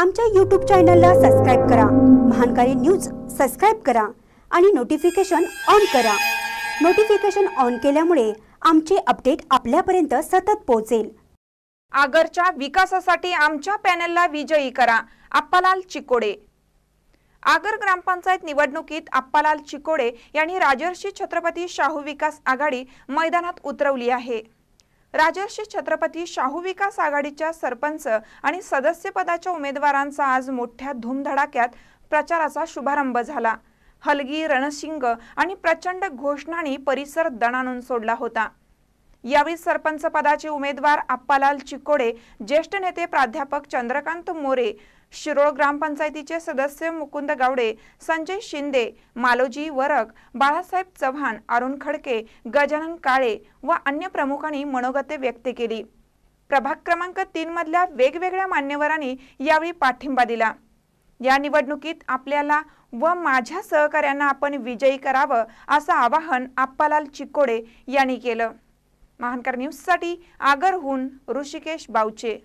आमच्या यूट्यूब चॅनलला सबस्क्राईब करा महानकारी न्यूज सबस्क्राईब करा आणि नोटिफिकेशन ऑन करा नोटिफिकेशन ऑन केल्यामुळे आमचे अपडेट आपल्यापर्यंत सतत पोहोचेल आगरच्या विकासासाठी आमच्या पॅनलला विजयी करा अप्पालाल चिकोडे आगर ग्रामपंचायत निवडणुकीत अप्पालाल चिकोडे यांनी राजर्षी छत्रपती शाहू विकास आघाडी मैदानात उतरवली आहे राजर्षी छत्रपती शाहू विकास आघाडीच्या सरपंच आणि सदस्यपदाच्या उमेदवारांचा आज मोठ्या धूमधडाक्यात प्रचाराचा शुभारंभ झाला हलगी रणशिंग आणि प्रचंड घोषणाने परिसर दणानून सोडला होता यावेळी सरपंच पदाचे उमेदवार अप्पालाल चिकोडे ज्येष्ठ नेते प्राध्यापक चंद्रकांत मोरे शिरोळ ग्रामपंचायतीचे सदस्य मुकुंद गावडे संजय शिंदे मालोजी वरक बाळासाहेब चव्हाण अरुण खडके गजानन काळे व अन्य प्रमुखांनी मनोगते व्यक्त केली प्रभाग क्रमांक तीन मधल्या वेगवेगळ्या मान्यवरांनी यावेळी पाठिंबा दिला या निवडणुकीत आपल्याला व माझ्या सहकार्यांना आपण विजयी करावं असं आवाहन अप्पालाल चिकोडे यांनी केलं महानकर न्यूजसाठी आगरहून ऋषिकेश बाऊचे